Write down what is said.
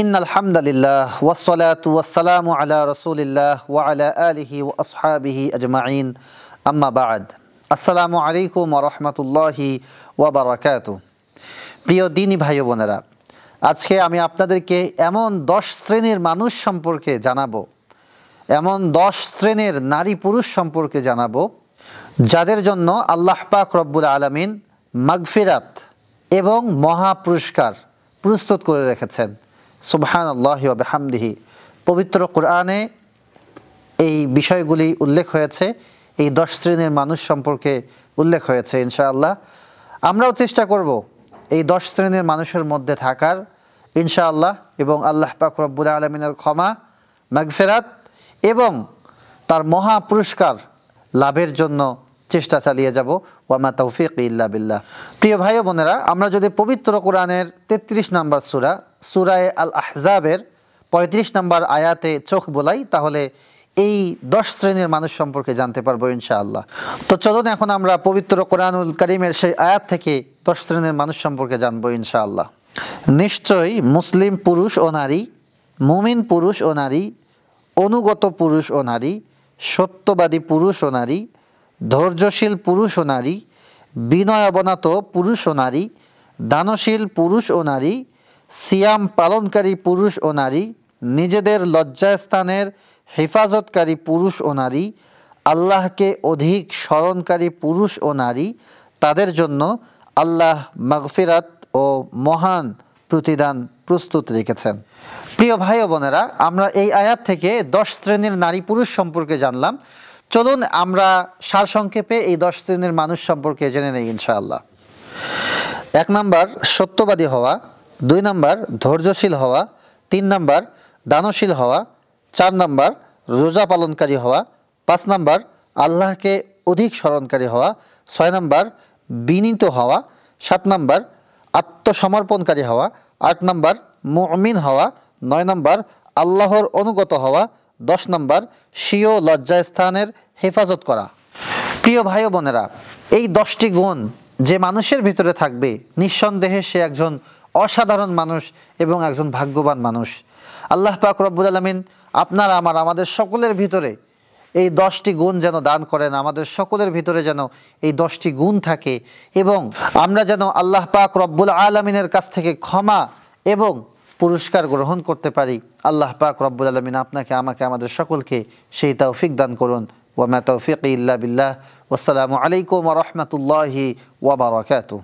in আলহামদুলিল্লাহ ওয়াসলাতু ওয়াসালামু আলা রসুলিল্লাহ ওয়া আলা আলিহি ওয়া আসহাবিহি আজমাইন আম্মা বাদ আসসালামু আলাইকুম ওয়া রাহমাতুল্লাহি ওয়া প্রিয় দিনী ভাই বোনেরা আজকে আমি আপনাদেরকে এমন দশ শ্রেণীর মানুষ সম্পর্কে জানাবো এমন দশ শ্রেণীর নারী পুরুষ সম্পর্কে জানাবো যাদের জন্য আল্লাহ পাক রব্বুল আলমিন মাগফিরাত এবং মহা পুরস্কার প্রস্তুত করে রেখেছেন সুবহান আল্লাহ বেহামদিহি পবিত্র কোরআনে এই বিষয়গুলি উল্লেখ হয়েছে এই দশ শ্রেণীর মানুষ সম্পর্কে উল্লেখ হয়েছে ইনশাআল্লাহ আমরাও চেষ্টা করব এই দশ শ্রেণীর মানুষের মধ্যে থাকার ইনশাআল্লাহ এবং আল্লাহ পাক আলমিনের ক্ষমা মাগফেরাত এবং তার মহা পুরস্কার লাভের জন্য চেষ্টা চালিয়ে যাব ওয়ামা তৌফিক ইল্লা বিল্লাহ প্রিয় ভাই বোনেরা আমরা যদি পবিত্র কোরআনের ৩৩ নম্বর সুরা সুরায় আল আহজাবের পঁয়ত্রিশ নম্বর আয়াতে চোখ বোলাই তাহলে এই দশ শ্রেণীর মানুষ সম্পর্কে জানতে পারবো ইনশাআল্লাহ তো চলুন এখন আমরা পবিত্র কোরআনুল করিমের সেই আয়াত থেকে দশ শ্রেণীর মানুষ সম্পর্কে জানবো ইনশাআল্লাহ নিশ্চয়ই মুসলিম পুরুষ ও নারী মুমিন পুরুষ ও নারী অনুগত পুরুষ ও নারী সত্যবাদী পুরুষ ও নারী ধৈর্যশীল পুরুষ ও নারী বিনয় অবনত পুরুষ ও নারী দানশীল পুরুষ ও নারী সিয়াম পালনকারী পুরুষ ও নারী নিজেদের লজ্জাস্থানের হেফাজতকারী পুরুষ ও নারী আল্লাহকে অধিক স্মরণকারী পুরুষ ও নারী তাদের জন্য আল্লাহ মাগফিরাত ও মহান প্রতিদান প্রস্তুত রেখেছেন প্রিয় ভাই ও বোনেরা আমরা এই আয়াত থেকে দশ শ্রেণীর নারী পুরুষ সম্পর্কে জানলাম চলুন আমরা সারসংক্ষেপে এই দশ শ্রেণীর মানুষ সম্পর্কে জেনে নেই ইনশাআল্লাহ এক নাম্বার সত্যবাদী হওয়া দুই নাম্বার ধৈর্যশীল হওয়া তিন নাম্বার দানশীল হওয়া চার নাম্বার রোজা পালনকারী হওয়া পাঁচ নাম্বার আল্লাহকে অধিক স্মরণকারী হওয়া ছয় নাম্বার বিনীত হওয়া সাত নাম্বার আত্মসমর্পণকারী হওয়া আট নাম্বার মমিন হওয়া নয় নাম্বার আল্লাহর অনুগত হওয়া দশ নাম্বার স্বীয় লজ্জাস্থানের হেফাজত করা প্রিয় ভাই বোনেরা এই দশটি গুণ যে মানুষের ভিতরে থাকবে নিঃসন্দেহে সে একজন অসাধারণ মানুষ এবং একজন ভাগ্যবান মানুষ আল্লাহ পাক রব্বুল আলমিন আপনার আমার আমাদের সকলের ভিতরে এই দশটি গুণ যেন দান করেন আমাদের সকলের ভিতরে যেন এই দশটি গুণ থাকে এবং আমরা যেন আল্লাহ পাক রব্বুল আলমিনের কাছ থেকে ক্ষমা এবং পুরস্কার গ্রহণ করতে পারি আল্লাহ পাক রব্বুল আলমিন আপনাকে আমাকে আমাদের সকলকে সেই তৌফিক দান করুন মা তৌফিক ইল্লা বিল্লাহ আসসালামু আলাইকুম রহমতুল্লাহি ওবরাকাতু